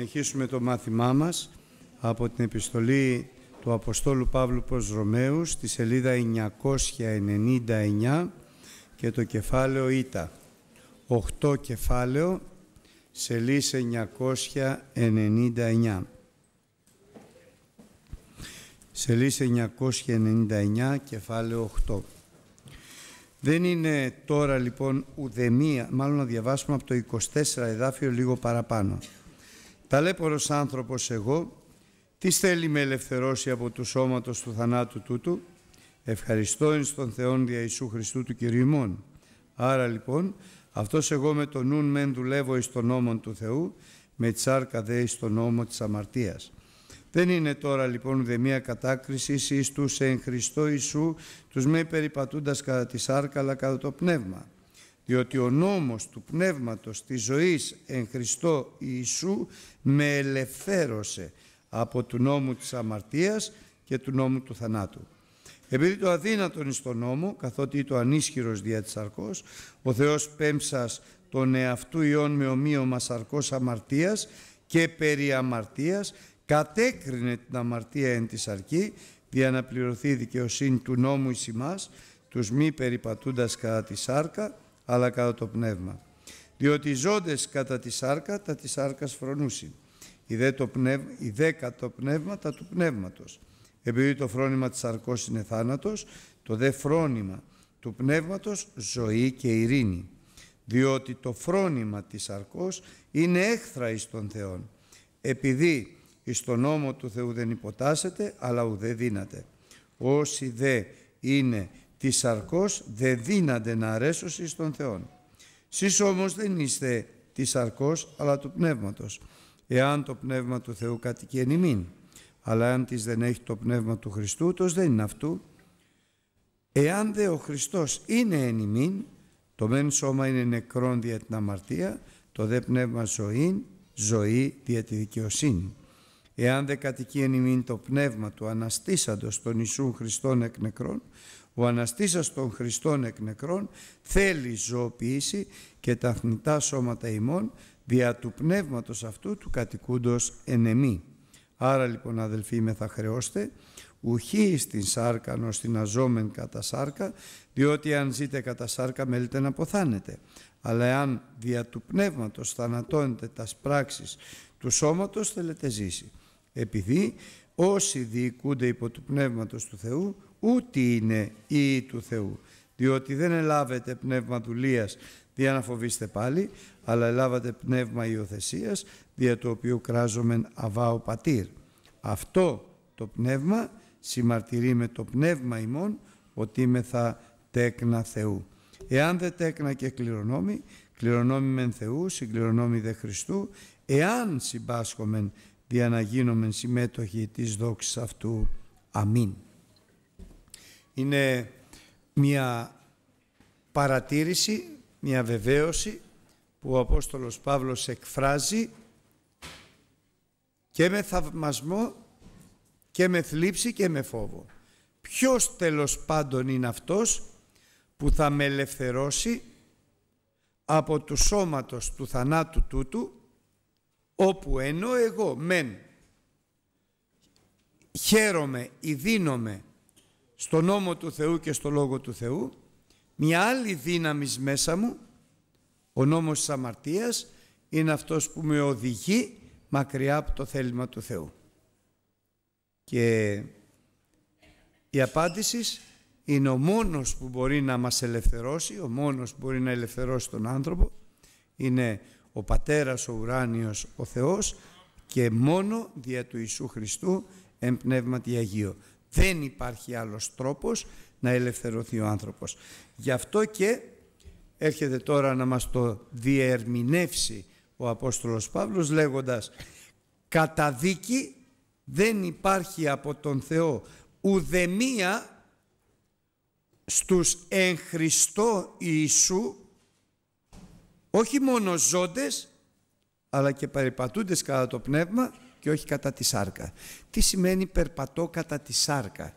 Συνεχίσουμε το μάθημά μας από την επιστολή του Αποστόλου Παύλου προς Ρωμαίους στη σελίδα 999 και το κεφάλαιο ΙΤΑ. 8 κεφάλαιο, σελίδα 999. Σελίδα 999, κεφάλαιο 8. Δεν είναι τώρα λοιπόν ουδεμία, μάλλον να διαβάσουμε από το 24 εδάφιο λίγο παραπάνω ταλέπορος άνθρωπος εγώ, τι θέλει με ελευθερώσει από του σώματος του θανάτου τούτου, ευχαριστώ εις τον Θεόν δια Ιησού Χριστού του Κυρίου ημών. Άρα λοιπόν, αυτός εγώ με τον νουν μεν δουλεύω εις τον νόμον του Θεού, με τσάρκα δε εις τον νόμο της αμαρτίας. Δεν είναι τώρα λοιπόν δε μία κατάκριση εις τους εν Χριστώ Ιησού, τους με περιπατούντας κατά τη σάρκα αλλά κατά το πνεύμα διότι ο νόμος του πνεύματος της ζωής εν Χριστώ Ιησού με ελευθέρωσε από του νόμου της αμαρτίας και του νόμου του θανάτου. Επειδή το αδύνατον εις τον νόμο, καθότι το ανίσχυρος δια της αρκός, ο Θεός πέμψας τον εαυτού ιών με ομοίωμα σαρκός αμαρτίας και περί αμαρτίας, κατέκρινε την αμαρτία εν της αρκή, δια να πληρωθεί δικαιοσύνη του νόμου εις ημάς, τους μη περιπατούντας κατά τη σάρκα, αλλά κατά το πνεύμα διότι οι ζώντες κατά τη σάρκα τα της σάρκας φρονούσιν. Οι δέκα το το πνεύμα τα του πνεύματος. Επειδή το φρόνημα της σαρκός είναι θάνατος, το δε φρόνημα του πνεύματος ζωή και ειρήνη. Διότι το φρόνημα της σαρκός είναι έχθρα εις τον Θεόν, επειδή εις τον νόμο του Θεού δεν υποτάσσεται, αλλά ουδέ δύναται. Όσοι δε είναι της σαρκός, δε δύναται να αρέσωση εις τον Θεόν Σεις όμως δεν είστε της σαρκός, αλλά του πνεύματος. Εάν το πνεύμα του Θεού κατοικεί εν ημίν. Αλλά αν της δεν έχει το πνεύμα του Χριστού, τος δεν είναι αυτού. Εάν δε ο Χριστός είναι εν ημίν, το μεν σώμα είναι νεκρόν δια την αμαρτία, το δε πνεύμα ζωήν, ζωή δια τη δικαιοσύνη. Εάν δε κατοικεί εν ημίν το πνεύμα του αναστήσαντος των Ιησού Χριστών εκ νεκρών, ο Αναστήσας των Χριστών εκ νεκρών θέλει ζωοποιήσει και τα θνητά σώματα ημών δια του πνεύματος αυτού του κατοικούντος ενεμή. Άρα λοιπόν αδελφοί με θα χρεώστε ουχή στην Σάρκα στην αζόμεν κατά σάρκα διότι αν ζείτε κατά σάρκα μέλετε να ποθάνετε. Αλλά αν δια του πνεύματος θανατώνετε τας πράξεις του σώματος θέλετε ζήσει. Επειδή όσοι διοικούνται υπό του πνεύματος του Θεού ούτε είναι η του Θεού, διότι δεν ελάβετε πνεύμα δουλείας δια να φοβήστε πάλι, αλλά ελάβατε πνεύμα υιοθεσίας δια το οποίο κράζομεν ο πατήρ. Αυτό το πνεύμα συμμαρτυρεί με το πνεύμα ημών ότι θα τέκνα Θεού. Εάν δεν τέκνα και κληρονόμη, κληρονόμη μεν Θεού, συγκληρονόμη δε Χριστού, εάν συμπάσχομεν δια να γίνομεν συμμέτοχοι της δόξης αυτού. Αμήν. Είναι μια παρατήρηση, μια βεβαίωση που ο Απόστολος Παύλος εκφράζει και με θαυμασμό και με θλίψη και με φόβο. Ποιος τέλος πάντων είναι αυτός που θα με ελευθερώσει από του σώματος του θανάτου τούτου όπου ενώ εγώ μεν χαίρομαι ή δίνομαι στον νόμο του Θεού και στο Λόγο του Θεού, μια άλλη δύναμη μέσα μου, ο νόμος της αμαρτίας, είναι αυτός που με οδηγεί μακριά από το θέλημα του Θεού. Και η απάντηση είναι ο μόνος που μπορεί να μας ελευθερώσει, ο μόνος που μπορεί να ελευθερώσει τον άνθρωπο, είναι ο Πατέρας, ο Ουράνιος, ο Θεός και μόνο δια του Ιησού Χριστού εμπνεύματι Αγίου. Δεν υπάρχει άλλος τρόπος να ελευθερωθεί ο άνθρωπος. Γι' αυτό και έρχεται τώρα να μας το διερμηνεύσει ο Απόστολος Παύλος λέγοντας «Κατά δίκη δεν υπάρχει από τον Θεό ουδεμία στους εν Χριστώ Ιησού όχι μόνο ζώντες αλλά και περιπατούντες κατά το πνεύμα και όχι κατά τη σάρκα. Τι σημαίνει περπατώ κατά τη σάρκα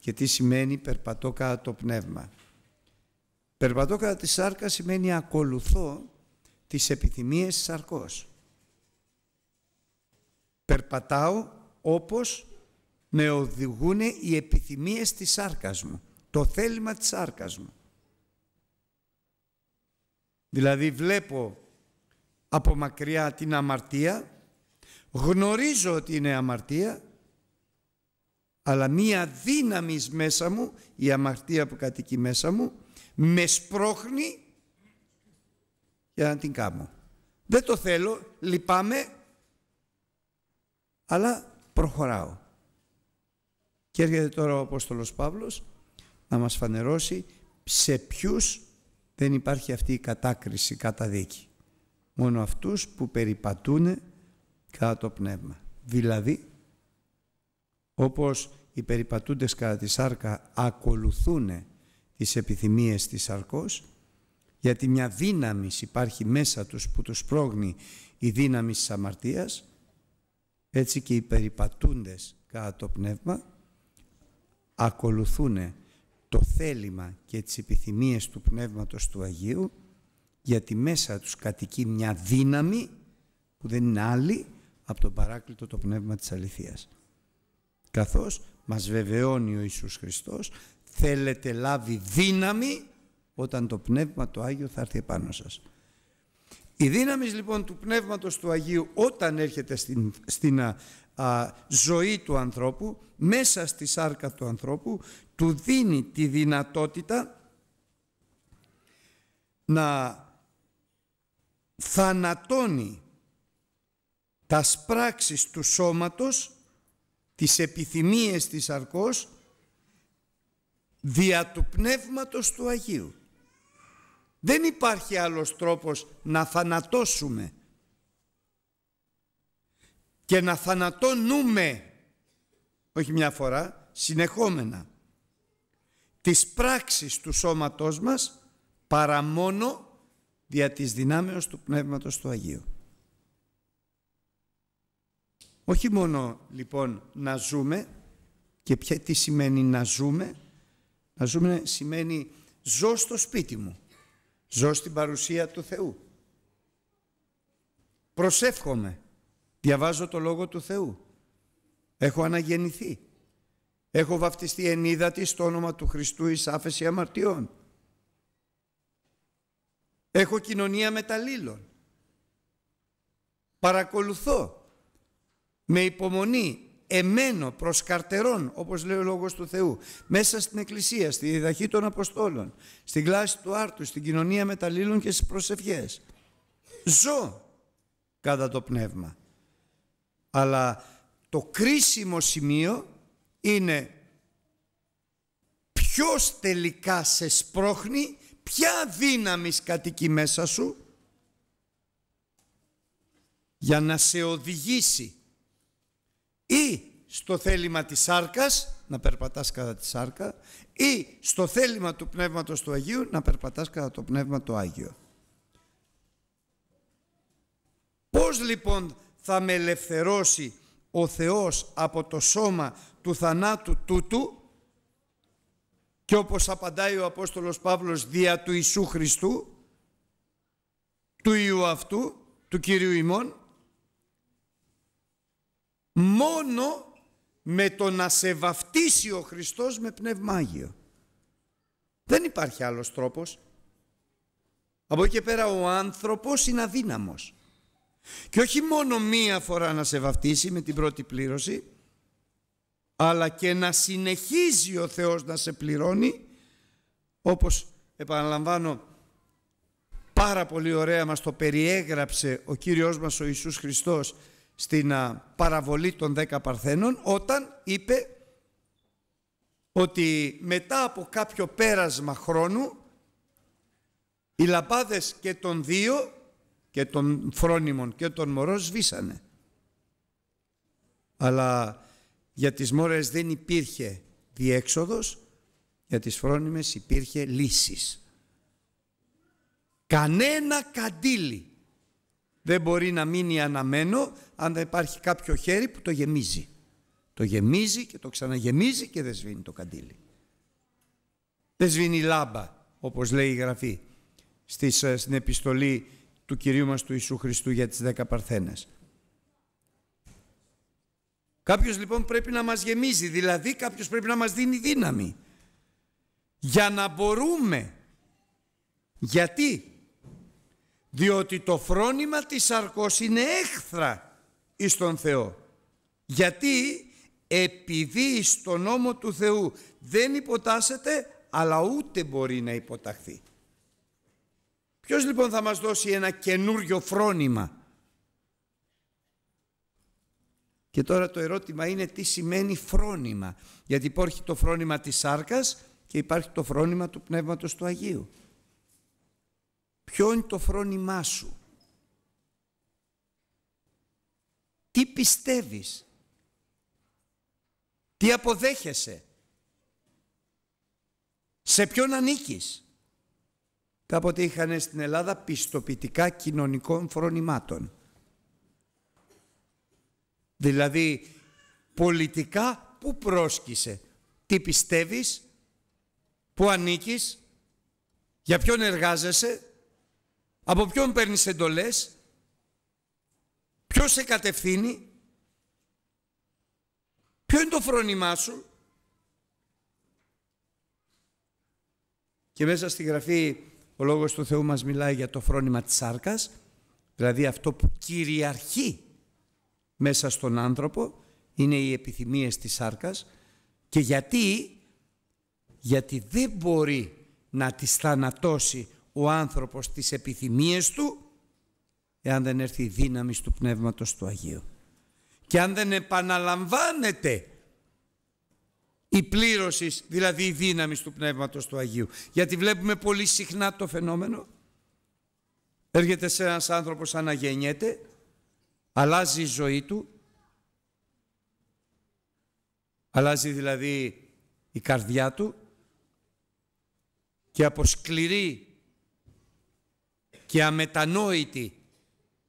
και τι σημαίνει περπατώ κατά το πνεύμα. Περπατώ κατά τη σάρκα σημαίνει ακολουθώ τις επιθυμίες της σαρκός. Περπατάω όπως με οδηγούν οι επιθυμίες της σάρκας μου, το θέλημα της σάρκας μου. Δηλαδή βλέπω από μακριά την αμαρτία Γνωρίζω ότι είναι αμαρτία, αλλά μία δύναμη μέσα μου, η αμαρτία που κατοικεί μέσα μου, με σπρώχνει για να την κάνω. Δεν το θέλω, λυπάμαι, αλλά προχωράω. Και έρχεται τώρα ο Απόστολος Παύλος να μας φανερώσει σε ποιους δεν υπάρχει αυτή η κατάκριση, κατά δίκη Μόνο αυτούς που περιπατούν κατά το πνεύμα. Δηλαδή, όπως οι περιπατούντες κατά τη σάρκα ακολουθούν τις επιθυμίες της σαρκός, γιατί μια δύναμη υπάρχει μέσα τους που τους πρόγνει η δύναμη της αμαρτίας, έτσι και οι περιπατούντες κατά το πνεύμα ακολουθούν το θέλημα και τις επιθυμίες του Πνεύματος του Αγίου γιατί μέσα τους κατοικεί μια δύναμη που δεν είναι άλλη από τον παράκλητο το πνεύμα της αληθείας. Καθώς μας βεβαιώνει ο Ιησούς Χριστός, θέλετε λάβει δύναμη όταν το Πνεύμα το Άγιο θα έρθει επάνω σας. Η δύναμη λοιπόν του Πνεύματος του Αγίου όταν έρχεται στην, ζωή του ανθρώπου, μέσα στη σάρκα του ανθρώπου, του δίνει τη δυνατότητα να θανατώνει τας πράξεις του σώματος, τις επιθυμίες της αρκός, δια του Πνεύματος του Αγίου. Δεν υπάρχει άλλος τρόπος να θανατώσουμε και να θανατώνουμε, όχι μια φορά, συνεχόμενα, τις πράξεις του σώματός μας παρά μόνο δια της δυνάμεως του Πνεύματος του Αγίου. Όχι μόνο λοιπόν να ζούμε και ποια, τι σημαίνει να ζούμε. Να ζούμε σημαίνει ζω στο σπίτι μου. Ζω στην παρουσία του Θεού. Προσεύχομαι. Διαβάζω το Λόγο του Θεού. Έχω αναγεννηθεί. Έχω βαφτιστεί ενίδατη στο όνομα του Χριστού εις άφεση αμαρτιών. Έχω κοινωνία με τα λύλων. Παρακολουθώ με υπομονή εμένω προς καρτερών, όπως λέει ο Λόγος του Θεού, μέσα στην Εκκλησία, στη διδαχή των Αποστόλων, στην κλάση του Άρτου, στην κοινωνία μεταλλήλων και στις προσευχές. Ζω κατά το πνεύμα. Αλλά το κρίσιμο σημείο είναι ποιος τελικά σε σπρώχνει, ποια δύναμη κατοικεί μέσα σου για να σε οδηγήσει ή στο θέλημα της σάρκας, να περπατάς κατά τη σάρκα, ή στο θέλημα του Πνεύματος του Αγίου, να περπατάς κατά το Πνεύμα το Άγιο. Πώς λοιπόν θα με ελευθερώσει ο Θεός από το σώμα του θανάτου τούτου και όπως απαντάει ο Απόστολος Παύλος δια του Ιησού Χριστού, του Ιού αυτού, του Κυρίου ημών, μόνο με το να σε βαφτίσει ο Χριστός με πνεύμάγιο. Δεν υπάρχει άλλος τρόπος. Από εκεί και πέρα ο άνθρωπος είναι αδύναμος. Και όχι μόνο μία φορά να σε βαφτίσει με την πρώτη πλήρωση, αλλά και να συνεχίζει ο Θεός να σε πληρώνει, όπως επαναλαμβάνω πάρα πολύ ωραία μας το περιέγραψε ο Κύριος μας ο Ιησούς Χριστός στην παραβολή των Δέκα Παρθένων όταν είπε ότι μετά από κάποιο πέρασμα χρόνου οι λαμπάδες και των δύο και των φρόνιμων και των μωρών σβήσανε. Αλλά για τις μόρες δεν υπήρχε διέξοδος, για τις φρόνιμες υπήρχε λύσεις. Κανένα καντήλι δεν μπορεί να μείνει αναμένο αν δεν υπάρχει κάποιο χέρι που το γεμίζει. Το γεμίζει και το ξαναγεμίζει και δεν σβήνει το καντήλι. Δεν σβήνει λάμπα, όπως λέει η Γραφή στις, ε, στην επιστολή του Κυρίου μας του Ιησού Χριστού για τις δέκα παρθένες. Κάποιος λοιπόν πρέπει να μας γεμίζει, δηλαδή κάποιος πρέπει να μας δίνει δύναμη. Για να μπορούμε. Γιατί διότι το φρόνημα της σαρκός είναι έχθρα εις τον Θεό. Γιατί επειδή στον νόμο του Θεού δεν υποτάσσεται αλλά ούτε μπορεί να υποταχθεί. Ποιος λοιπόν θα μας δώσει ένα καινούριο φρόνημα. Και τώρα το ερώτημα είναι τι σημαίνει φρόνημα. Γιατί υπάρχει το φρόνημα της σάρκας και υπάρχει το φρόνημα του Πνεύματος του Αγίου. Ποιο είναι το φρόνημά σου. Τι πιστεύεις. Τι αποδέχεσαι. Σε ποιον ανήκεις. Κάποτε είχαν στην Ελλάδα πιστοποιητικά κοινωνικών φρονημάτων. Δηλαδή πολιτικά που πρόσκησε. Τι πιστεύεις, που ανήκεις, για ποιον εργάζεσαι, από ποιον παίρνεις εντολές, ποιος σε κατευθύνει, ποιο είναι το φρόνημά σου. Και μέσα στη Γραφή ο Λόγος του Θεού μας μιλάει για το φρόνημα της σάρκας, δηλαδή αυτό που κυριαρχεί μέσα στον άνθρωπο, είναι οι επιθυμίες της σάρκας και γιατί, γιατί δεν μπορεί να τις θανατώσει ο άνθρωπος τις επιθυμίες του εάν δεν έρθει η δύναμη του Πνεύματος του Αγίου. Και αν δεν επαναλαμβάνεται η πλήρωσης, δηλαδή η δύναμη του Πνεύματος του Αγίου. Γιατί βλέπουμε πολύ συχνά το φαινόμενο. Έρχεται σε ένας άνθρωπος αναγεννιέται, αλλάζει η ζωή του, αλλάζει δηλαδή η καρδιά του και από σκληρή και αμετανόητη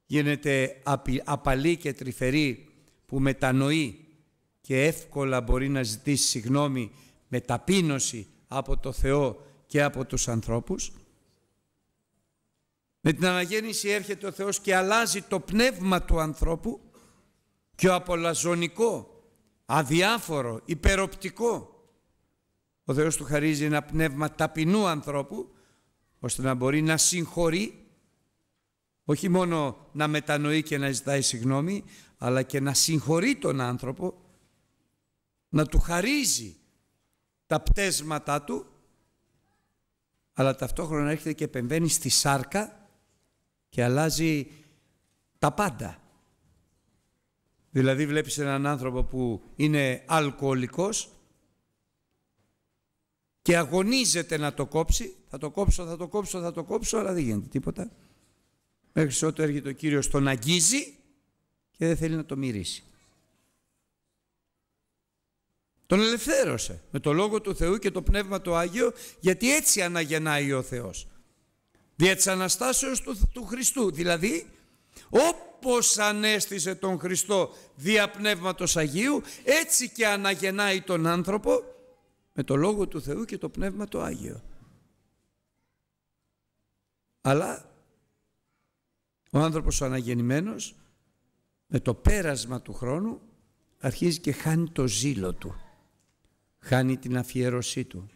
γίνεται απαλή και τρυφερή που μετανοεί και εύκολα μπορεί να ζητήσει συγνώμη με ταπείνωση από το Θεό και από τους ανθρώπους. Με την αναγέννηση έρχεται ο Θεός και αλλάζει το πνεύμα του ανθρώπου και ο απολαζονικό, αδιάφορο, υπεροπτικό. Ο Θεός του χαρίζει ένα πνεύμα ταπεινού ανθρώπου ώστε να μπορεί να συγχωρεί όχι μόνο να μετανοεί και να ζητάει συγγνώμη, αλλά και να συγχωρεί τον άνθρωπο, να του χαρίζει τα πτέσματά του, αλλά ταυτόχρονα έρχεται και επεμβαίνει στη σάρκα και αλλάζει τα πάντα. Δηλαδή βλέπεις έναν άνθρωπο που είναι αλκοολικός και αγωνίζεται να το κόψει, θα το κόψω, θα το κόψω, θα το κόψω, αλλά δεν γίνεται τίποτα. Μέχρι ότου έρχεται ο Κύριος τον αγγίζει και δεν θέλει να το μυρίσει. Τον ελευθέρωσε με το Λόγο του Θεού και το Πνεύμα του Άγιο γιατί έτσι αναγεννάει ο Θεός. Δια της Αναστάσεως του, του Χριστού. Δηλαδή όπως ανέστησε τον Χριστό δια Πνεύματος Αγίου έτσι και αναγεννάει τον άνθρωπο με το Λόγο του Θεού και το Πνεύμα του Άγιο. Αλλά ο άνθρωπος ο αναγεννημένος με το πέρασμα του χρόνου αρχίζει και χάνει το ζήλο του. Χάνει την αφιέρωσή του.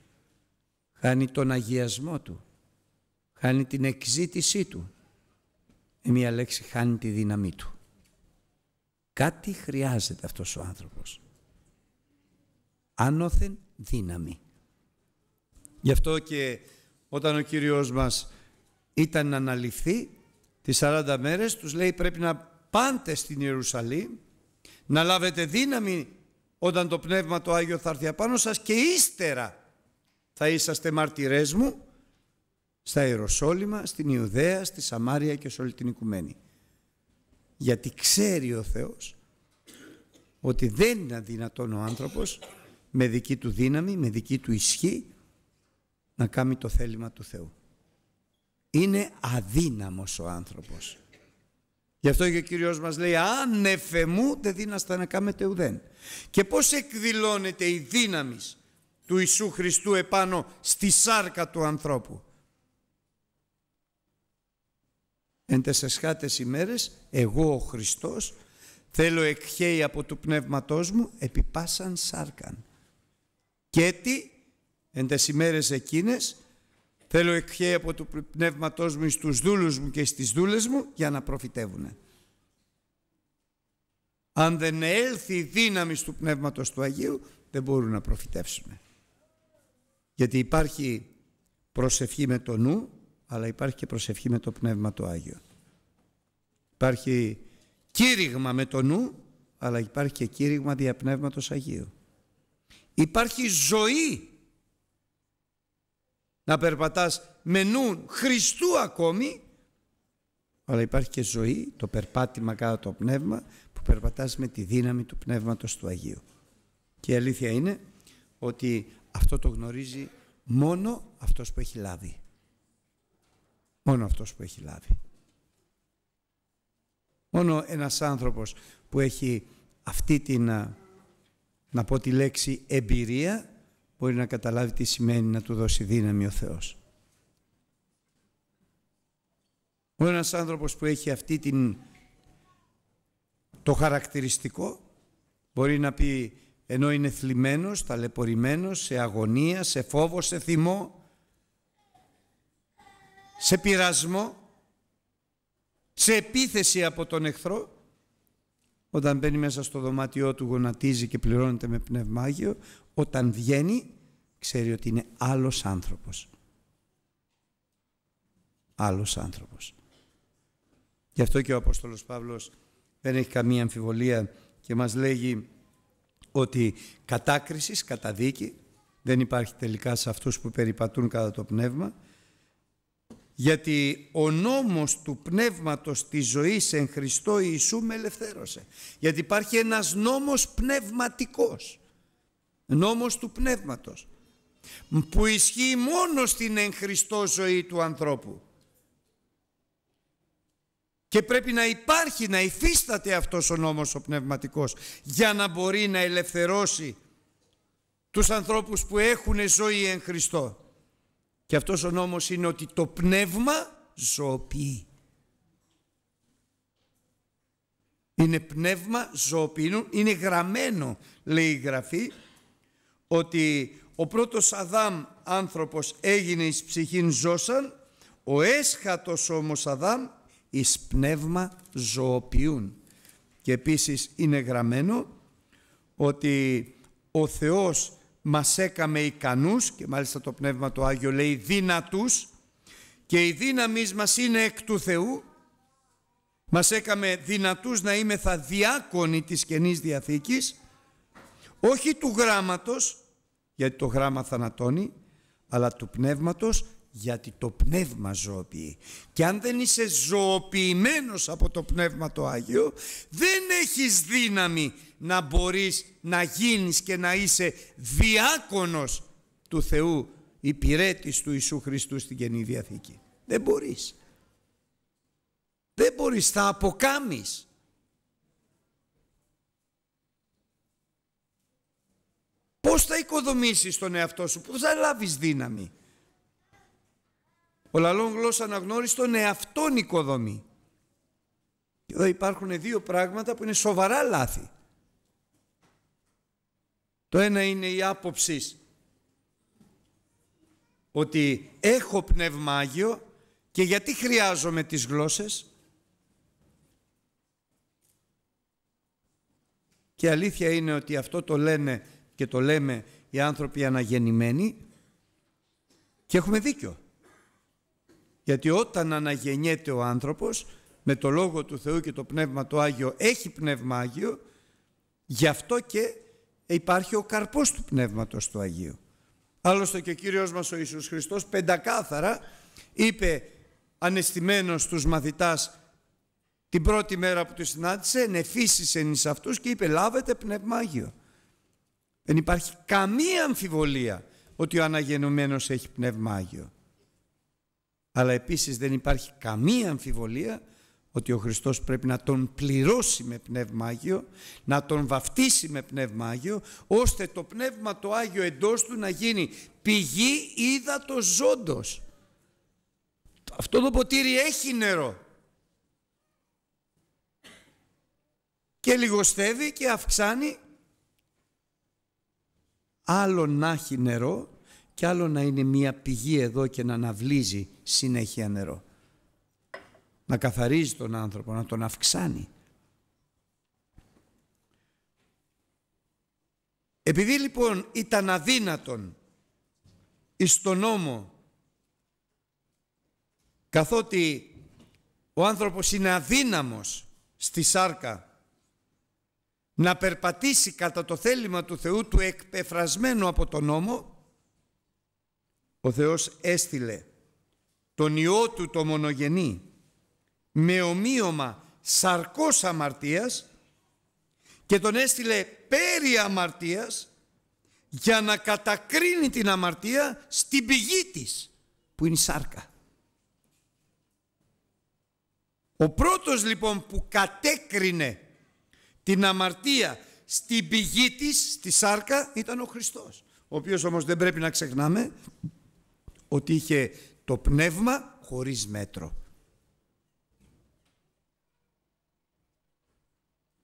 Χάνει τον αγιασμό του. Χάνει την εξήτησή του. Με μία λέξη χάνει τη δύναμή του. Κάτι χρειάζεται αυτός ο άνθρωπος. Άνωθεν δύναμη. Γι' αυτό και όταν ο Κύριος μας ήταν να τις 40 μέρες τους λέει πρέπει να πάντε στην Ιερουσαλήμ να λάβετε δύναμη όταν το Πνεύμα το Άγιο θα έρθει απάνω σας και ύστερα θα είσαστε μαρτυρές μου στα Ιεροσόλυμα, στην Ιουδαία, στη Σαμάρια και σε όλη την Οικουμένη. Γιατί ξέρει ο Θεός ότι δεν είναι αδυνατόν ο άνθρωπος με δική του δύναμη, με δική του ισχύ να κάνει το θέλημα του Θεού είναι αδύναμος ο άνθρωπος. Γι' αυτό και ο Κύριος μας λέει «Αν μου, δεν δύναστα να κάμετε ουδέν». Και πώς εκδηλώνεται η δύναμη του Ιησού Χριστού επάνω στη σάρκα του ανθρώπου. Εν τεσσεσχάτες ημέρες εγώ ο Χριστός θέλω εκχέει από του πνεύματός μου επί πάσαν σάρκαν. Και τι εν τες ημέρες εκείνες Θέλω εκχέ από το πνεύματός μου στου δούλους μου και στις δούλες μου για να προφητεύουν. Αν δεν έλθει η δύναμη του πνεύματος του Αγίου, δεν μπορούν να προφυτεύσουν. Γιατί υπάρχει προσευχή με το νού, αλλά υπάρχει και προσευχή με το πνεύμα του Αγίου δεν μπορούν να προφητεύσουν. Γιατί υπάρχει προσευχή με το νου αλλά υπάρχει και προσευχή με το πνεύμα του Άγιο. Υπάρχει κήρυγμα με το νου αλλά υπάρχει και κήρυγμα δια Πνεύματος Αγίου. Υπάρχει ζωή να περπατάς με νου Χριστού ακόμη αλλά υπάρχει και ζωή, το περπάτημα κάτω το πνεύμα που περπατάς με τη δύναμη του πνεύματος του Αγίου. Και η αλήθεια είναι ότι αυτό το γνωρίζει μόνο αυτός που έχει λάβει. Μόνο αυτός που έχει λάβει. Μόνο ένας άνθρωπος που έχει αυτή την, να πω τη λέξη, εμπειρία μπορεί να καταλάβει τι σημαίνει να του δώσει δύναμη ο Θεός. Ο ένας άνθρωπος που έχει αυτή την, το χαρακτηριστικό μπορεί να πει ενώ είναι θλιμμένος, ταλαιπωρημένος, σε αγωνία, σε φόβο, σε θυμό, σε πειρασμό, σε επίθεση από τον εχθρό, όταν μπαίνει μέσα στο δωμάτιό του γονατίζει και πληρώνεται με πνευμάγιο όταν βγαίνει ξέρει ότι είναι άλλος άνθρωπος. Άλλος άνθρωπος. Γι' αυτό και ο Απόστολος Παύλος δεν έχει καμία αμφιβολία και μας λέγει ότι κατάκρισης, καταδίκη, δεν υπάρχει τελικά σε αυτούς που περιπατούν κατά το πνεύμα, γιατί ο νόμος του πνεύματος της ζωής εν Χριστώ Ιησού με ελευθέρωσε. Γιατί υπάρχει ένας νόμος πνευματικός, νόμος του πνεύματος που ισχύει μόνο στην εν Χριστώ ζωή του ανθρώπου. Και πρέπει να υπάρχει, να υφίσταται αυτός ο νόμος ο πνευματικός για να μπορεί να ελευθερώσει τους ανθρώπους που έχουν ζωή εν Χριστώ. Και αυτός ο νόμος είναι ότι το πνεύμα ζωοποιεί. Είναι πνεύμα ζωοποιεί, είναι γραμμένο λέει η Γραφή ότι ο πρώτος Αδάμ άνθρωπος έγινε εις ψυχήν ζώσαν, ο έσχατος όμως Αδάμ εις πνεύμα ζωοποιούν. Και επίσης είναι γραμμένο ότι ο Θεός μας έκαμε ικανούς και μάλιστα το Πνεύμα το Άγιο λέει δυνατούς και η δύναμη μας είναι εκ του Θεού μας έκαμε δυνατούς να είμεθα διάκονοι της Καινής Διαθήκης όχι του γράμματος, γιατί το γράμμα θανατώνει, αλλά του πνεύματος, γιατί το πνεύμα ζωοποιεί. Και αν δεν είσαι ζωοποιημένος από το Πνεύμα το Άγιο, δεν έχεις δύναμη να μπορείς να γίνεις και να είσαι διάκονος του Θεού, υπηρέτης του Ιησού Χριστού στην Καινή Διαθήκη. Δεν μπορείς. Δεν μπορείς, θα αποκάμεις. Πώς θα οικοδομήσεις τον εαυτό σου, πώς θα λάβεις δύναμη. Ο λαλόν γλώσσα αναγνώρισε τον εαυτόν οικοδομή. Εδώ υπάρχουν δύο πράγματα που είναι σοβαρά λάθη. Το ένα είναι η άποψη ότι έχω πνεύμα Άγιο και γιατί χρειάζομαι τις γλώσσες. Και αλήθεια είναι ότι αυτό το λένε και το λέμε οι άνθρωποι αναγεννημένοι και έχουμε δίκιο. Γιατί όταν αναγεννιέται ο άνθρωπος με το Λόγο του Θεού και το Πνεύμα το Άγιο έχει Πνεύμα Άγιο γι' αυτό και υπάρχει ο καρπός του Πνεύματος του Αγίου. Άλλωστε και ο Κύριος μας ο Ιησούς Χριστός πεντακάθαρα είπε ανεστημένος στους μαθητάς την πρώτη μέρα που του συνάντησε, νεφίσισεν εις αυτούς και είπε «Λάβετε Πνεύμα Άγιο». Δεν υπάρχει καμία αμφιβολία ότι ο αναγεννωμένος έχει πνεύμα Άγιο. Αλλά επίσης δεν υπάρχει καμία αμφιβολία ότι ο Χριστός πρέπει να τον πληρώσει με πνεύμα Άγιο, να τον βαφτίσει με πνεύμα Άγιο, ώστε το πνεύμα το Άγιο εντός του να γίνει πηγή ύδατος ζώντος. Αυτό το ποτήρι έχει νερό. Και λιγοστεύει και αυξάνει άλλο να έχει νερό και άλλο να είναι μία πηγή εδώ και να αναβλύζει συνέχεια νερό. Να καθαρίζει τον άνθρωπο, να τον αυξάνει. Επειδή λοιπόν ήταν αδύνατον εις τον νόμο καθότι ο άνθρωπος είναι αδύναμος στη σάρκα να περπατήσει κατά το θέλημα του Θεού του εκπεφρασμένο από τον νόμο, ο Θεός έστειλε τον Υιό του το μονογενή με ομοίωμα σαρκός αμαρτίας και τον έστειλε πέρι αμαρτίας για να κατακρίνει την αμαρτία στην πηγή της που είναι η σάρκα. Ο πρώτος λοιπόν που κατέκρινε την αμαρτία στην πηγή της, στη σάρκα, ήταν ο Χριστός. Ο οποίος όμως δεν πρέπει να ξεχνάμε ότι είχε το πνεύμα χωρίς μέτρο.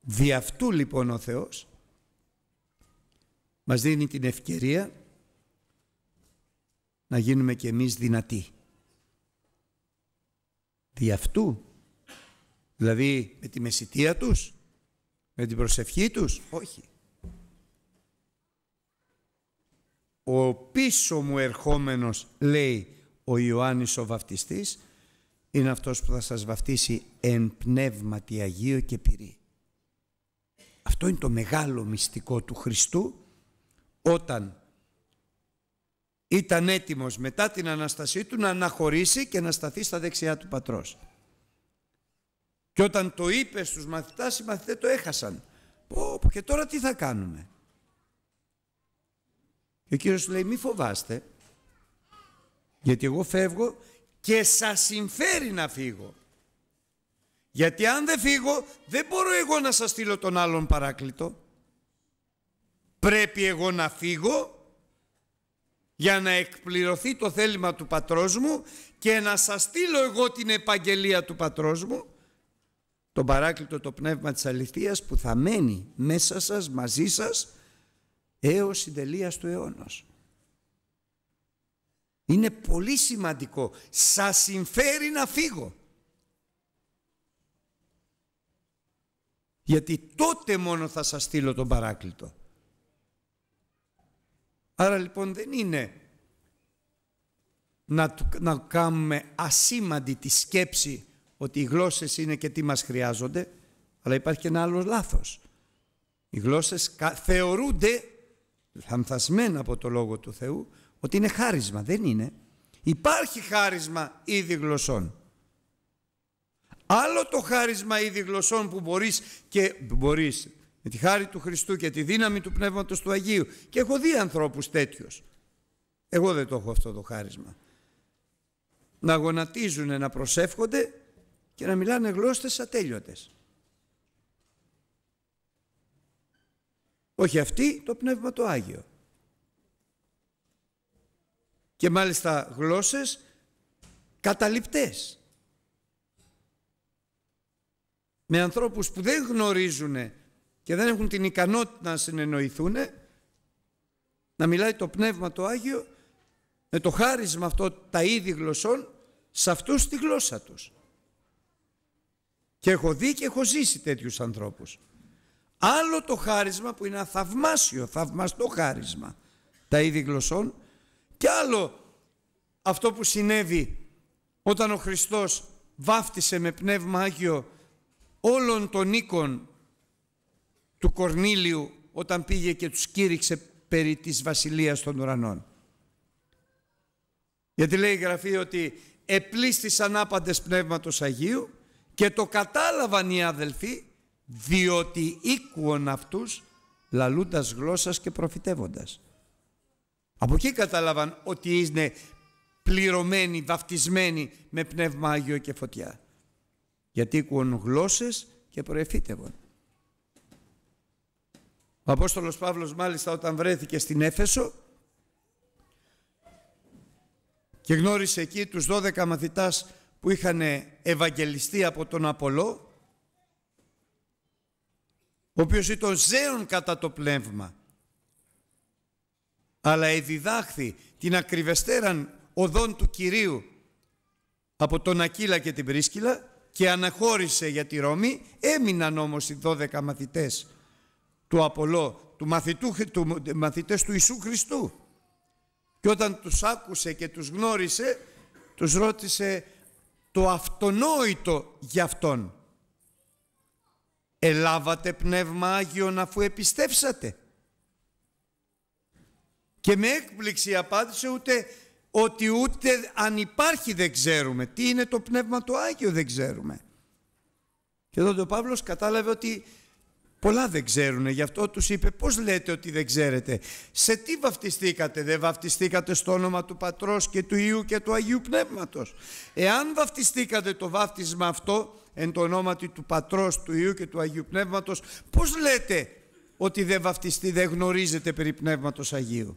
Δι' αυτού λοιπόν ο Θεός μας δίνει την ευκαιρία να γίνουμε και εμείς δυνατοί. Δι' αυτού, δηλαδή με τη μεσητεία τους, με την προσευχή τους, όχι. Ο πίσω μου ερχόμενος, λέει ο Ιωάννης ο βαπτιστής, είναι αυτός που θα σας βαφτίσει εν πνεύματι Αγίο και Πυρή. Αυτό είναι το μεγάλο μυστικό του Χριστού όταν ήταν έτοιμος μετά την Αναστασή του να αναχωρήσει και να σταθεί στα δεξιά του Πατρός. Και όταν το είπες στους μαθητάς, οι μαθητές το έχασαν. Πω, πω, και τώρα τι θα κάνουμε. Και ο Κύριος λέει μη φοβάστε, γιατί εγώ φεύγω και σας συμφέρει να φύγω. Γιατί αν δεν φύγω, δεν μπορώ εγώ να σας στείλω τον άλλον παράκλητο. Πρέπει εγώ να φύγω για να εκπληρωθεί το θέλημα του πατρός μου και να σας στείλω εγώ την επαγγελία του πατρός μου τον παράκλητο το πνεύμα της αληθείας που θα μένει μέσα σας, μαζί σας έως η τελεία του αιώνος. Είναι πολύ σημαντικό. Σας συμφέρει να φύγω. Γιατί τότε μόνο θα σας στείλω τον παράκλητο. Άρα λοιπόν δεν είναι να, να κάνουμε ασήμαντη τη σκέψη ότι οι γλώσσες είναι και τι μας χρειάζονται, αλλά υπάρχει και ένα άλλο λάθος. Οι γλώσσες θεωρούνται, λανθασμένα από το Λόγο του Θεού, ότι είναι χάρισμα. Δεν είναι. Υπάρχει χάρισμα είδη γλωσσών. Άλλο το χάρισμα είδη γλωσσών που μπορείς και μπορείς με τη χάρη του Χριστού και τη δύναμη του Πνεύματος του Αγίου. Και έχω δει ανθρώπους τέτοιους. Εγώ δεν το έχω αυτό το χάρισμα. Να γονατίζουν, να προσεύχονται και να μιλάνε γλώσσες ατέλειωτες. Όχι αυτή, το Πνεύμα το Άγιο. Και μάλιστα γλώσσες καταληπτές. Με ανθρώπους που δεν γνωρίζουν και δεν έχουν την ικανότητα να συνεννοηθούν, να μιλάει το Πνεύμα το Άγιο με το χάρισμα αυτό τα είδη γλωσσών σε αυτούς τη γλώσσα τους. Και έχω δει και έχω ζήσει τέτοιους ανθρώπους. Άλλο το χάρισμα που είναι ένα θαυμάσιο, θαυμαστό χάρισμα τα είδη γλωσσών και άλλο αυτό που συνέβη όταν ο Χριστός βάφτισε με Πνεύμα Άγιο όλων των οίκων του Κορνήλιου όταν πήγε και τους κήρυξε περί της Βασιλείας των Ουρανών. Γιατί λέει η Γραφή ότι επλήστησαν άπαντες Πνεύματος Αγίου και το κατάλαβαν οι αδελφοί διότι οίκουον αυτούς λαλούντας γλώσσας και προφητεύοντας. Από εκεί κατάλαβαν ότι είναι πληρωμένοι, βαφτισμένοι με πνεύμα Άγιο και φωτιά. Γιατί οίκουον γλώσσες και προεφύτευον. Ο Απόστολος Παύλος μάλιστα όταν βρέθηκε στην Έφεσο και γνώρισε εκεί τους 12 μαθητάς που είχαν ευαγγελιστεί από τον Απολό, ο οποίος ήταν ζέων κατά το πνεύμα, αλλά εδιδάχθη την ακριβεστέραν οδόν του Κυρίου από τον Ακύλα και την Πρίσκυλα και αναχώρησε για τη Ρώμη, έμειναν όμως οι δώδεκα μαθητές του Απολό, του μαθητού, του, μαθητές του Ιησού Χριστού. Και όταν τους άκουσε και τους γνώρισε, τους ρώτησε το αυτονόητο για Αυτόν. Ελάβατε Πνεύμα Άγιον αφού επιστέψατε. Και με έκπληξη απάντησε ούτε ότι ούτε αν υπάρχει δεν ξέρουμε. Τι είναι το Πνεύμα το Άγιο δεν ξέρουμε. Και εδώ ο Παύλος κατάλαβε ότι Πολλά δεν ξέρουν, γι' αυτό τους είπε πώς λέτε ότι δεν ξέρετε. Σε τι βαφτιστήκατε, δεν βαφτιστήκατε στο όνομα του Πατρός και του Ιού και του Αγίου Πνεύματος. Εάν βαφτιστήκατε το βάφτισμα αυτό εν το ονόματι του Πατρός, του Ιού και του Αγίου Πνεύματος, πώς λέτε ότι δεν βαφτιστεί, δεν γνωρίζετε περί Πνεύματος Αγίου.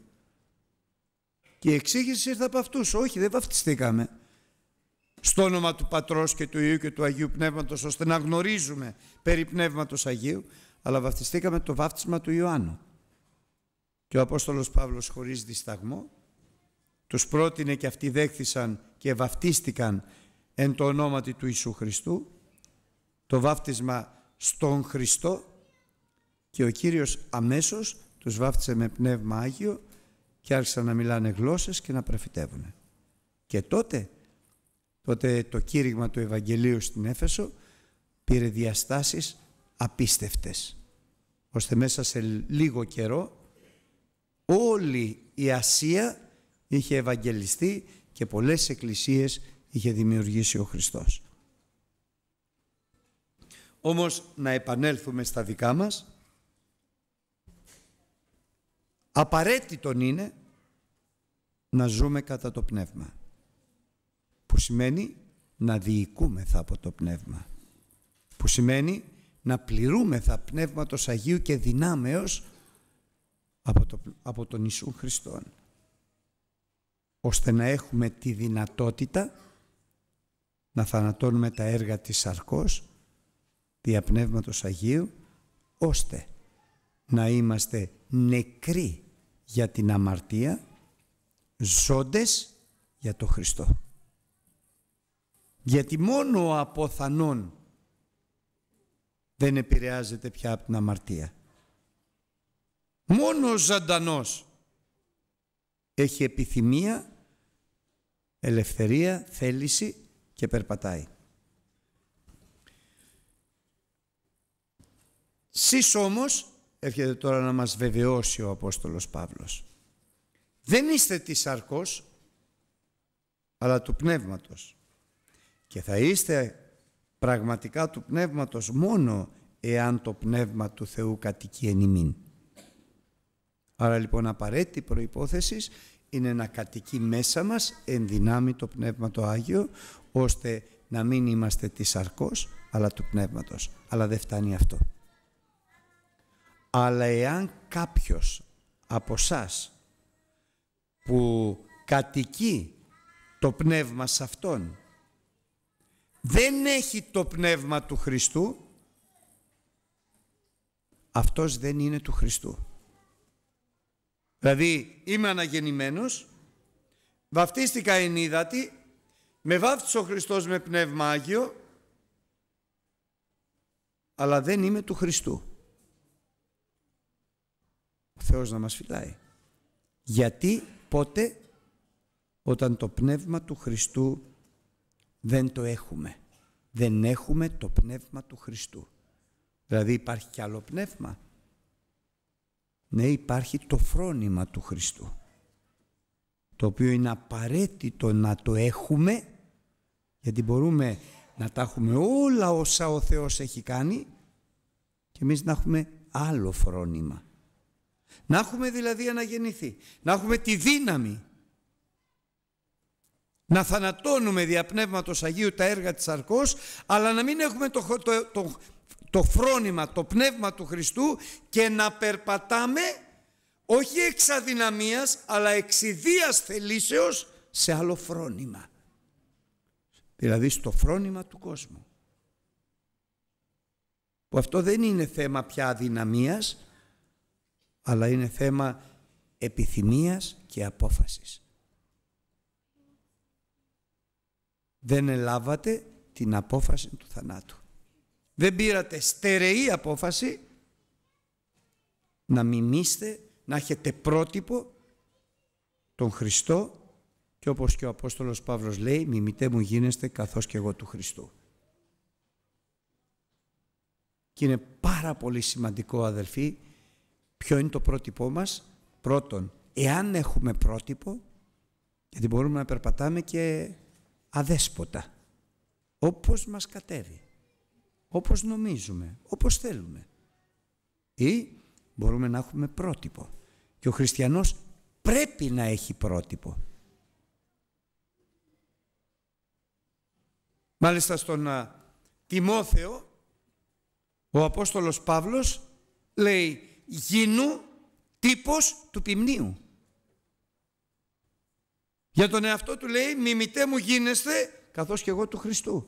Και η εξήγηση ήρθε από αυτούς, όχι δεν βαφτιστήκαμε στο όνομα του Πατρός και του Ιού και του Αγίου Πνεύματος ώστε να γνωρίζουμε περί Πνεύματος Αγίου αλλά βαφτιστήκαμε το βάφτισμα του Ιωάννου. Και ο Απόστολος Παύλος χωρίς δισταγμό τους πρότεινε και αυτοί δέχθησαν και βαφτίστηκαν εν το ονόματι του Ιησού Χριστού το βάφτισμα στον Χριστό και ο Κύριος αμέσως τους βάφτισε με Πνεύμα Άγιο και άρχισαν να μιλάνε γλώσσες και να πρεφητεύουν. Και τότε, τότε το κήρυγμα του Ευαγγελίου στην Έφεσο πήρε διαστάσεις απίστευτες, ώστε μέσα σε λίγο καιρό όλη η Ασία είχε ευαγγελιστεί και πολλές εκκλησίες είχε δημιουργήσει ο Χριστός. Όμως να επανέλθουμε στα δικά μας. Απαραίτητον είναι να ζούμε κατά το πνεύμα. Που σημαίνει να διοικούμεθα από το πνεύμα. Που σημαίνει να πληρούμεθα πνεύματος Αγίου και δυνάμεως από, το, από τον Ιησού Χριστόν ώστε να έχουμε τη δυνατότητα να θανατώνουμε τα έργα της σαρκός δια Πνεύματος Αγίου ώστε να είμαστε νεκροί για την αμαρτία ζώντες για το Χριστό. Γιατί μόνο από δεν επηρεάζεται πια από την αμαρτία. Μόνος ο ζαντανός έχει επιθυμία, ελευθερία, θέληση και περπατάει. Σεις όμως, έρχεται τώρα να μας βεβαιώσει ο Απόστολος Παύλος, δεν είστε της σαρκός, αλλά του πνεύματος. Και θα είστε πραγματικά του Πνεύματος μόνο εάν το Πνεύμα του Θεού κατοικεί εν ημίν. Άρα λοιπόν απαραίτητη προϋπόθεση είναι να κατοικεί μέσα μας εν δυνάμει το Πνεύμα το Άγιο ώστε να μην είμαστε τη αρκός αλλά του Πνεύματος. Αλλά δεν φτάνει αυτό. Αλλά εάν κάποιος από εσά που κατοικεί το πνεύμα σε αυτόν δεν έχει το πνεύμα του Χριστού, αυτός δεν είναι του Χριστού. Δηλαδή είμαι αναγεννημένος, βαφτίστηκα εν με βάφτισε ο Χριστός με πνεύμα Άγιο, αλλά δεν είμαι του Χριστού. Ο Θεός να μας φυλάει. Γιατί, πότε, όταν το πνεύμα του Χριστού δεν το έχουμε. Δεν έχουμε το πνεύμα του Χριστού. Δηλαδή υπάρχει κι άλλο πνεύμα. Ναι, υπάρχει το φρόνημα του Χριστού. Το οποίο είναι απαραίτητο να το έχουμε, γιατί μπορούμε να τα έχουμε όλα όσα ο Θεός έχει κάνει και εμείς να έχουμε άλλο φρόνημα. Να έχουμε δηλαδή αναγεννηθεί, να έχουμε τη δύναμη να θανατώνουμε δια Πνεύματος Αγίου τα έργα της αρκός αλλά να μην έχουμε το, το, το, το φρόνημα, το πνεύμα του Χριστού και να περπατάμε όχι εξ αδυναμίας αλλά εξ ιδίας θελήσεως σε άλλο φρόνημα. Δηλαδή στο φρόνημα του κόσμου. Που αυτό δεν είναι θέμα πια αδυναμίας αλλά είναι θέμα επιθυμίας και απόφασης. δεν ελάβατε την απόφαση του θανάτου. Δεν πήρατε στερεή απόφαση να μιμήσετε, να έχετε πρότυπο τον Χριστό και όπως και ο Απόστολος Παύλος λέει «Μιμητέ μου γίνεστε καθώς και εγώ του Χριστού». Και είναι πάρα πολύ σημαντικό αδελφοί ποιο είναι το πρότυπό μας. Πρώτον, εάν έχουμε πρότυπο, γιατί μπορούμε να περπατάμε και αδέσποτα, όπως μας κατέβει, όπως νομίζουμε, όπως θέλουμε. Ή μπορούμε να έχουμε πρότυπο. Και ο χριστιανός πρέπει να έχει πρότυπο. Μάλιστα στον Τιμόθεο, ο Απόστολος Παύλος λέει «Γίνου τύπος του ποιμνίου». Για τον εαυτό του λέει μιμητέ μου γίνεστε καθώς και εγώ του Χριστού.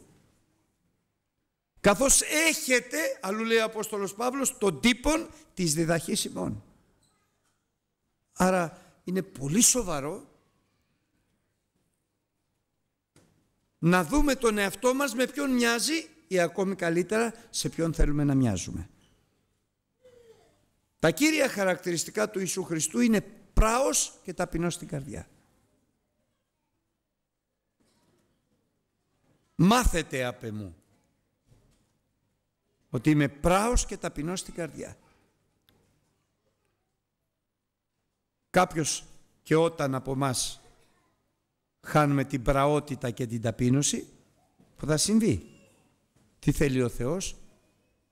Καθώς έχετε, αλλού λέει ο Απόστολος Παύλος, τον τύπον της διδαχής ημών. Άρα είναι πολύ σοβαρό να δούμε τον εαυτό μας με ποιον μοιάζει ή ακόμη καλύτερα σε ποιον θέλουμε να μοιάζουμε. Τα κύρια χαρακτηριστικά του Ιησού Χριστού είναι πράος και ταπεινός στην καρδιά. μάθετε απ' μου ότι είμαι πράος και ταπεινός στην καρδιά. Κάποιος και όταν από μας χάνουμε την πραότητα και την ταπείνωση, που θα συμβεί. Τι θέλει ο Θεός,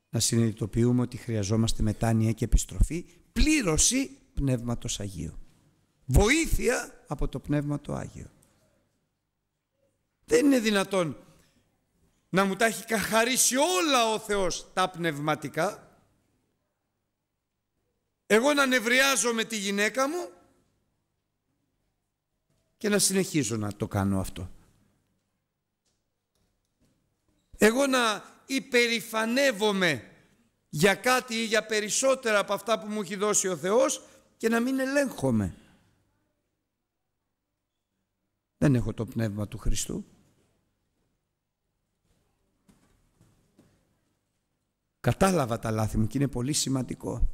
να συνειδητοποιούμε ότι χρειαζόμαστε μετάνοια και επιστροφή, πλήρωση Πνεύματος Αγίου. Βοήθεια από το Πνεύμα το Άγιο. Δεν είναι δυνατόν να μου τα έχει καχαρίσει όλα ο Θεός τα πνευματικά, εγώ να νευριάζω με τη γυναίκα μου και να συνεχίζω να το κάνω αυτό. Εγώ να υπερηφανεύομαι για κάτι ή για περισσότερα από αυτά που μου έχει δώσει ο Θεός και να μην ελέγχομαι. Δεν έχω το πνεύμα του Χριστού. Κατάλαβα τα λάθη μου και είναι πολύ σημαντικό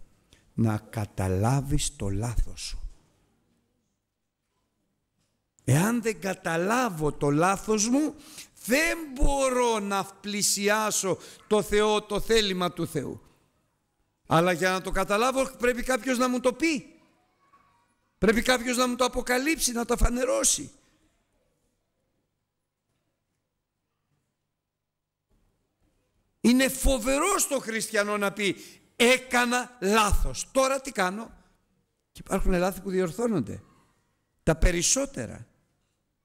να καταλάβεις το λάθος σου. Εάν δεν καταλάβω το λάθος μου, δεν μπορώ να πλησιάσω το Θεό, το θέλημα του Θεού. Αλλά για να το καταλάβω πρέπει κάποιος να μου το πει. Πρέπει κάποιος να μου το αποκαλύψει, να το φανερώσει. Είναι φοβερό στο χριστιανό να πει έκανα λάθος. Τώρα τι κάνω. Και υπάρχουν λάθη που διορθώνονται. Τα περισσότερα.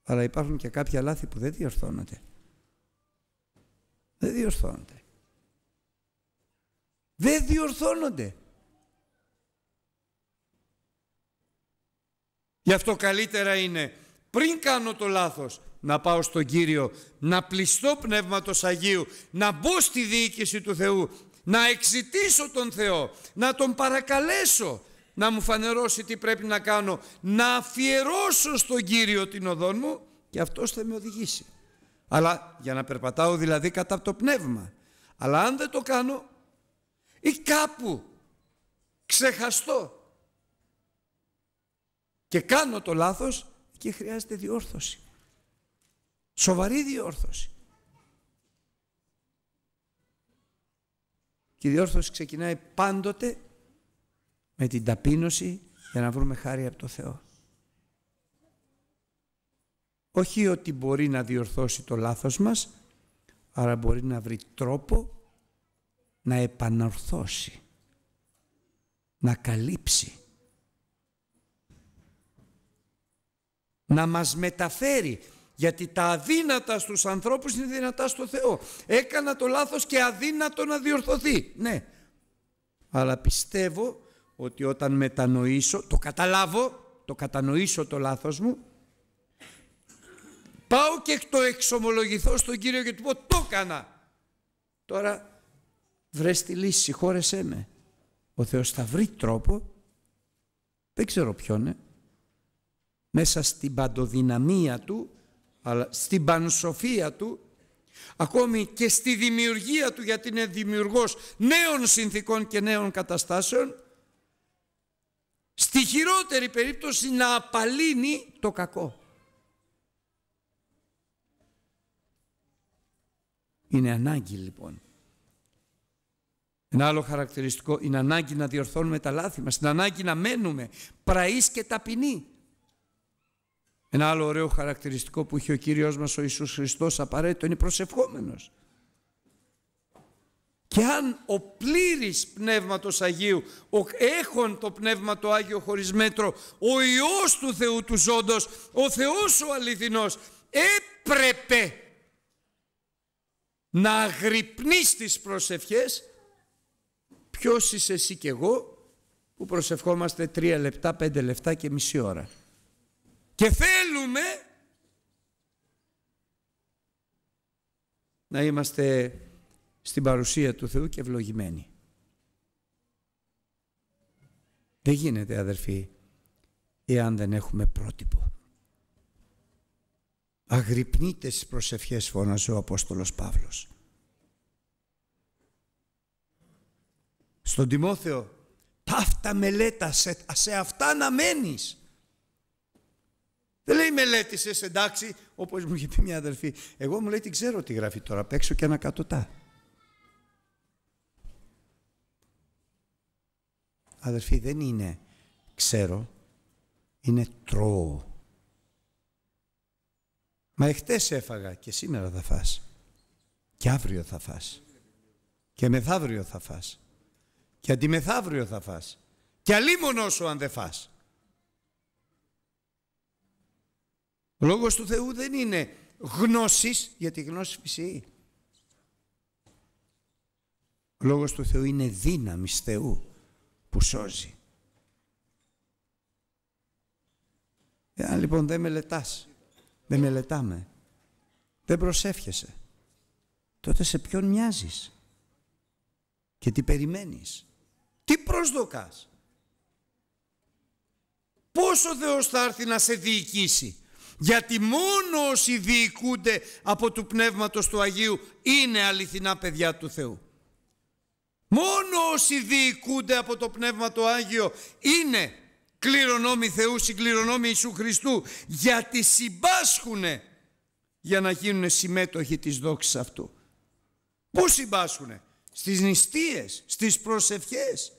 Αλλά υπάρχουν και κάποια λάθη που δεν διορθώνονται. Δεν διορθώνονται. Δεν διορθώνονται. Γι' αυτό καλύτερα είναι πριν κάνω το λάθος να πάω στον Κύριο, να πληστώ Πνεύματος Αγίου, να μπω στη διοίκηση του Θεού, να εξητήσω τον Θεό, να τον παρακαλέσω, να μου φανερώσει τι πρέπει να κάνω, να αφιερώσω στον Κύριο την οδόν μου και αυτός θα με οδηγήσει. Αλλά για να περπατάω δηλαδή κατά το πνεύμα. Αλλά αν δεν το κάνω ή κάπου ξεχαστώ και κάνω το λάθος, και χρειάζεται διόρθωση. Σοβαρή διόρθωση. Και η διόρθωση ξεκινάει πάντοτε με την ταπείνωση για να βρούμε χάρη από το Θεό. Όχι ότι μπορεί να διορθώσει το λάθος μας, Αλλά μπορεί να βρει τρόπο να επαναρθώσει, να καλύψει, να μας μεταφέρει γιατί τα αδύνατα στους ανθρώπους είναι δυνατά στο Θεό. Έκανα το λάθος και αδύνατο να διορθωθεί. Ναι. Αλλά πιστεύω ότι όταν μετανοήσω, το καταλάβω, το κατανοήσω το λάθος μου, πάω και το εξομολογηθώ στον Κύριο και του πω το έκανα. Τώρα βρες τη λύση, συγχώρεσέ με. Ο Θεός θα βρει τρόπο, δεν ξέρω ποιον, είναι, μέσα στην παντοδυναμία του αλλά στην πανσοφία του, ακόμη και στη δημιουργία του γιατί είναι δημιουργός νέων συνθήκων και νέων καταστάσεων, στη χειρότερη περίπτωση να απαλύνει το κακό. Είναι ανάγκη λοιπόν. Ένα άλλο χαρακτηριστικό είναι ανάγκη να διορθώνουμε τα λάθη μας, είναι ανάγκη να μένουμε πραείς και ταπεινοί. Ένα άλλο ωραίο χαρακτηριστικό που είχε ο Κύριος μας ο Ιησούς Χριστός απαραίτητο είναι προσευχόμενος. Και αν ο πλήρης Πνεύματος Αγίου, ο έχον το Πνεύμα το Άγιο χωρίς μέτρο, ο Υιός του Θεού του Ζώντος, ο Θεός ο αληθινός, έπρεπε να αγρυπνείς τις προσευχές, ποιος είσαι εσύ και εγώ που προσευχόμαστε τρία λεπτά, πέντε λεπτά και μισή ώρα. Και θέλουμε να είμαστε στην παρουσία του Θεού και ευλογημένοι. Δεν γίνεται αδερφοί εάν δεν έχουμε πρότυπο. Αγρυπνείτε στις προσευχές φώναζε ο Απόστολος Παύλος. Στον Τιμόθεο ταύτα μελέτα σε, σε αυτά να μένεις. Δεν λέει μελέτησες, εντάξει, όπως μου είχε πει μια αδερφή. Εγώ μου λέει τι ξέρω τι γράφει τώρα, απ' έξω και ανακατοτά. Αδερφή, δεν είναι ξέρω, είναι τρώω. Μα εχθές έφαγα και σήμερα θα φας. Και αύριο θα φας. Και μεθαύριο θα φας. Και αντιμεθαύριο θα φας. Και αλίμονο σου αν δεν φας. Λόγος του Θεού δεν είναι γνώσης, γιατί γνώση φυσιεί. Λόγος του Θεού είναι δύναμης Θεού που σώζει. Εάν λοιπόν δεν μελετάς, δεν μελετάμε, δεν προσεύχεσαι, τότε σε ποιον μοιάζεις και τι περιμένεις, τι προσδοκάς. Πόσο Θεός θα έρθει να σε διοικήσει. Γιατί μόνο όσοι διοικούνται από του Πνεύματος του Αγίου είναι αληθινά παιδιά του Θεού. Μόνο όσοι διοικούνται από το Πνεύμα το Άγιο είναι κληρονόμοι Θεού, συγκληρονόμοι Ιησού Χριστού, γιατί συμπάσχουνε για να γίνουν συμμέτοχοι της δόξης αυτού. Πού συμπάσχουνε, στις νηστείες, στις προσευχές.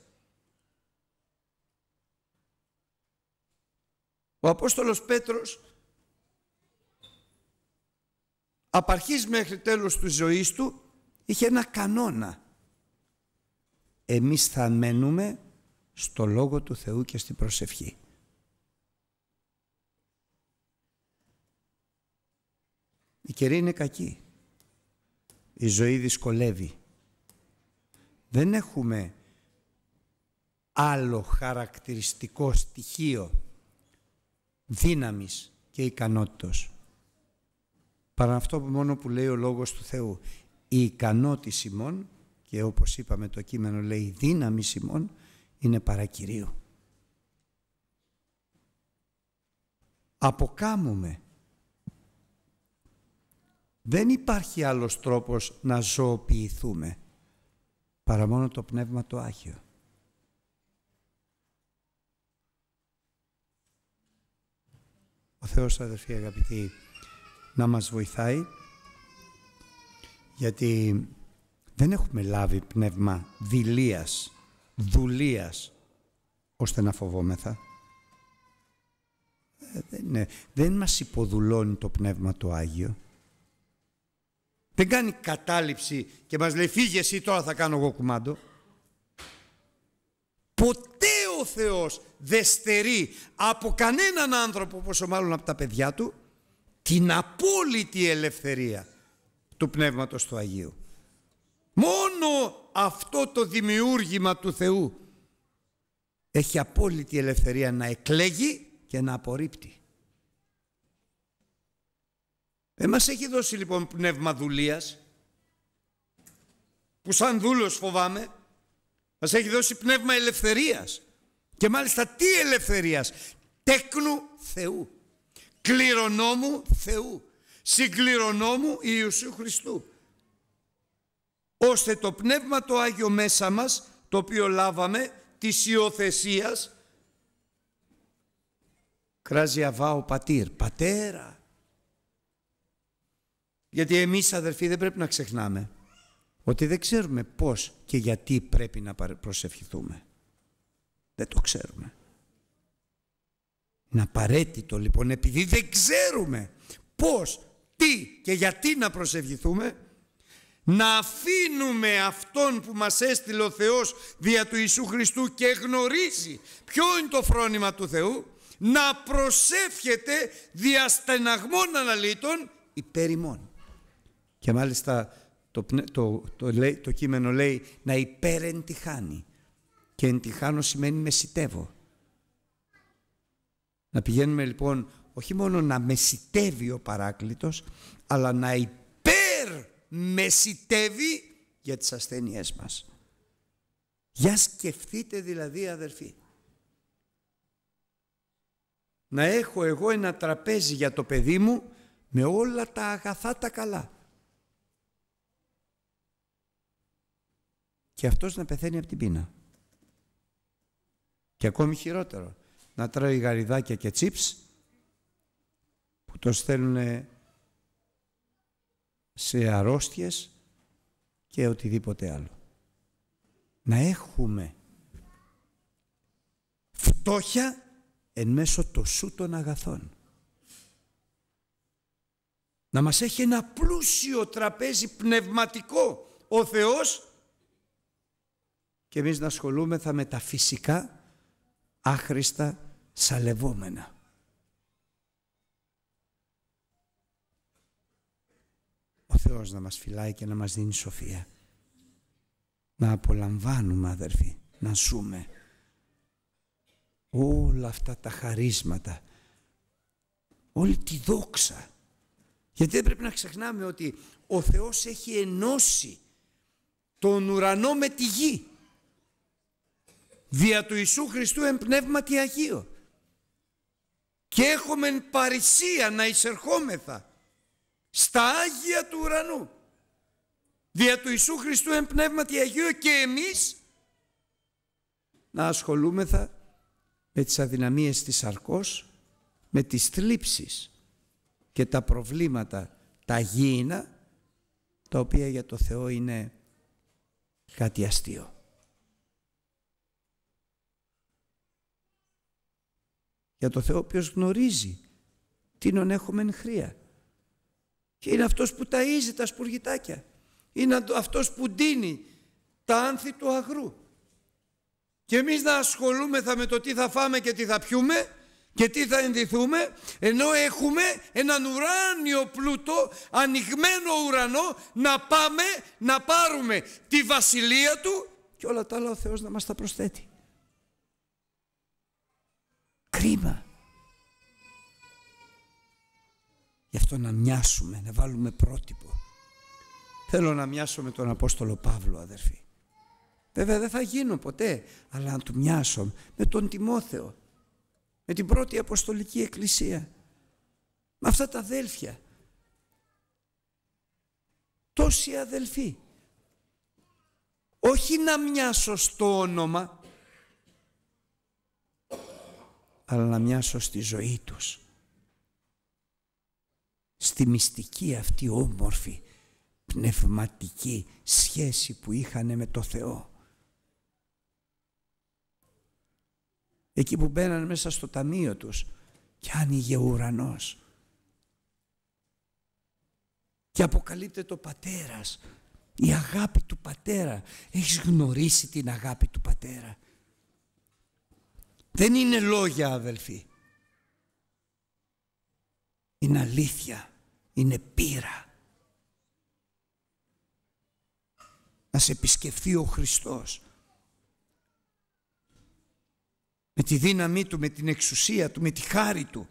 Ο Απόστολος Πέτρος από μέχρι τέλος του ζωής του είχε ένα κανόνα. Εμείς θα μένουμε στο Λόγο του Θεού και στην προσευχή. Η καιρή είναι κακή. Η ζωή δυσκολεύει. Δεν έχουμε άλλο χαρακτηριστικό στοιχείο δύναμης και ικανότητος παρά αυτό μόνο που λέει ο Λόγος του Θεού. Η ικανότηση μόνο και όπως είπαμε το κείμενο λέει η δύναμη Σιμών, είναι παρακυρίου. Αποκάμουμε. Δεν υπάρχει άλλος τρόπος να ζωοποιηθούμε παρά μόνο το Πνεύμα το Άγιο. Ο Θεός αδερφοί αγαπητοί να μας βοηθάει γιατί δεν έχουμε λάβει πνεύμα δηλίας, δουλείας ώστε να φοβόμεθα. Ε, δεν, μας υποδουλώνει το Πνεύμα το Άγιο. Δεν κάνει κατάληψη και μας λέει φύγε εσύ τώρα θα κάνω εγώ κουμάντο. Ποτέ ο Θεός δεν στερεί από κανέναν άνθρωπο πόσο μάλλον από τα παιδιά του την απόλυτη ελευθερία του Πνεύματος του Αγίου. Μόνο αυτό το δημιούργημα του Θεού έχει απόλυτη ελευθερία να εκλέγει και να απορρίπτει. Δεν μας έχει δώσει λοιπόν πνεύμα δουλείας που σαν δούλος φοβάμαι μας έχει δώσει πνεύμα ελευθερίας και μάλιστα τι ελευθερίας τέκνου Θεού κληρονόμου Θεού, συγκληρονόμου Ιησού Χριστού, ώστε το Πνεύμα το Άγιο μέσα μας, το οποίο λάβαμε της υιοθεσίας, κράζει αβά ο πατήρ, πατέρα. Γιατί εμείς αδερφοί δεν πρέπει να ξεχνάμε ότι δεν ξέρουμε πώς και γιατί πρέπει να προσευχηθούμε. Δεν το ξέρουμε. Είναι απαραίτητο λοιπόν επειδή δεν ξέρουμε πώς, τι και γιατί να προσευχηθούμε να αφήνουμε αυτόν που μας έστειλε ο Θεός δια του Ιησού Χριστού και γνωρίζει ποιο είναι το φρόνημα του Θεού να προσεύχεται δια στεναγμών αναλύτων υπέρ ημών. Και μάλιστα το, το, το, το κείμενο λέει να υπέρεντυχάνει και εντυχάνω σημαίνει μεσητεύω να πηγαίνουμε λοιπόν όχι μόνο να μεσητεύει ο παράκλητος, αλλά να υπερμεσητεύει για τις ασθένειές μας. Για σκεφτείτε δηλαδή αδερφοί. Να έχω εγώ ένα τραπέζι για το παιδί μου με όλα τα αγαθά τα καλά. Και αυτός να πεθαίνει από την πείνα. Και ακόμη χειρότερο να τρώει γαριδάκια και τσίπς που το στέλνουν σε αρρώστιες και οτιδήποτε άλλο. Να έχουμε φτώχεια εν μέσω το των αγαθών. Να μας έχει ένα πλούσιο τραπέζι πνευματικό ο Θεός και εμείς να ασχολούμεθα με τα φυσικά άχρηστα σαλευόμενα. Ο Θεός να μας φυλάει και να μας δίνει σοφία. Να απολαμβάνουμε αδερφοί, να ζούμε όλα αυτά τα χαρίσματα, όλη τη δόξα. Γιατί δεν πρέπει να ξεχνάμε ότι ο Θεός έχει ενώσει τον ουρανό με τη γη δια του Ιησού Χριστού εμπνεύματι πνεύματι και έχουμε παρησία να εισερχόμεθα στα Άγια του ουρανού. Δια του Ιησού Χριστού εν πνεύματι Αγίου και εμείς να ασχολούμεθα με τις αδυναμίες της αρκός, με τις θλίψεις και τα προβλήματα τα γήινα, τα οποία για το Θεό είναι κάτι αστείο. για το Θεό ποιος γνωρίζει την έχουμε εν χρία. Και είναι αυτός που ταΐζει τα σπουργητάκια. Είναι αυτός που ντύνει τα άνθη του αγρού. Και εμείς να ασχολούμεθα με το τι θα φάμε και τι θα πιούμε και τι θα ενδυθούμε ενώ έχουμε έναν ουράνιο πλούτο, ανοιγμένο ουρανό να πάμε να πάρουμε τη βασιλεία του και όλα τα άλλα ο Θεός να μας τα προσθέτει. Κρίμα. Γι' αυτό να μοιάσουμε, να βάλουμε πρότυπο. Θέλω να μοιάσω με τον Απόστολο Παύλο, αδερφοί. Βέβαια δεν θα γίνω ποτέ, αλλά να του μοιάσω με τον Τιμόθεο, με την πρώτη Αποστολική Εκκλησία, με αυτά τα αδέλφια. Τόσοι αδελφοί. Όχι να μοιάσω στο όνομα, αλλά να μοιάσω στη ζωή τους. Στη μυστική αυτή όμορφη πνευματική σχέση που είχανε με το Θεό. Εκεί που μπαίναν μέσα στο ταμείο τους και άνοιγε ο ουρανός. Και αποκαλύπτεται το πατέρας, η αγάπη του πατέρα. Έχεις γνωρίσει την αγάπη του πατέρα. Δεν είναι λόγια αδελφοί. Είναι αλήθεια. Είναι πείρα. Να σε επισκεφθεί ο Χριστός. Με τη δύναμή Του, με την εξουσία Του, με τη χάρη Του.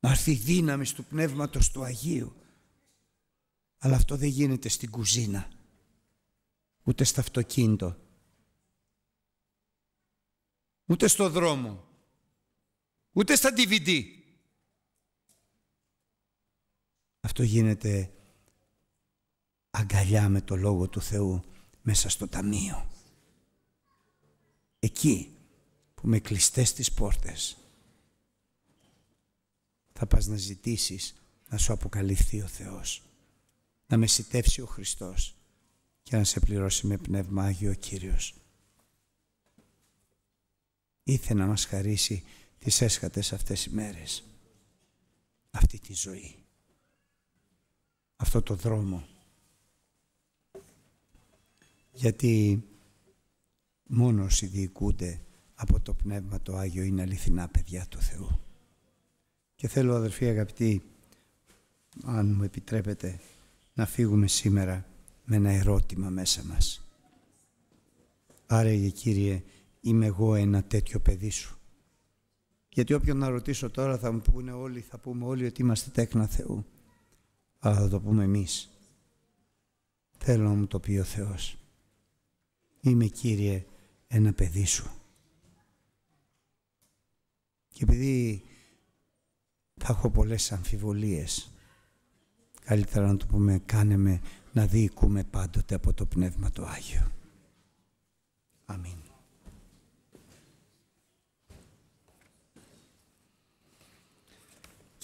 Να έρθει δύναμη του Πνεύματος του Αγίου. Αλλά αυτό δεν γίνεται στην κουζίνα, ούτε στα αυτοκίνητο, ούτε στο δρόμο, ούτε στα DVD. Αυτό γίνεται αγκαλιά με το Λόγο του Θεού μέσα στο ταμείο. Εκεί που με κλειστές τις πόρτες θα πας να ζητήσεις να σου αποκαλυφθεί ο Θεός, να μεσητεύσει ο Χριστός και να σε πληρώσει με Πνεύμα Άγιο Κύριος ήθε να μας χαρίσει τις έσχατες αυτές οι μέρες. Αυτή τη ζωή. Αυτό το δρόμο. Γιατί μόνος όσοι διοικούνται από το Πνεύμα το Άγιο είναι αληθινά παιδιά του Θεού. Και θέλω αδερφοί αγαπητοί, αν μου επιτρέπετε, να φύγουμε σήμερα με ένα ερώτημα μέσα μας. Άραγε Κύριε, είμαι εγώ ένα τέτοιο παιδί σου. Γιατί όποιον να ρωτήσω τώρα θα μου πούνε όλοι, θα πούμε όλοι ότι είμαστε τέκνα Θεού. Αλλά θα το πούμε εμείς. Θέλω να μου το πει ο Θεός. Είμαι Κύριε ένα παιδί σου. Και επειδή θα έχω πολλές αμφιβολίες, καλύτερα να το πούμε κάνε με να διοικούμε πάντοτε από το Πνεύμα το Άγιο. Αμήν.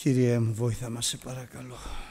Κύριε μου, βοήθα μας σε παρακαλώ.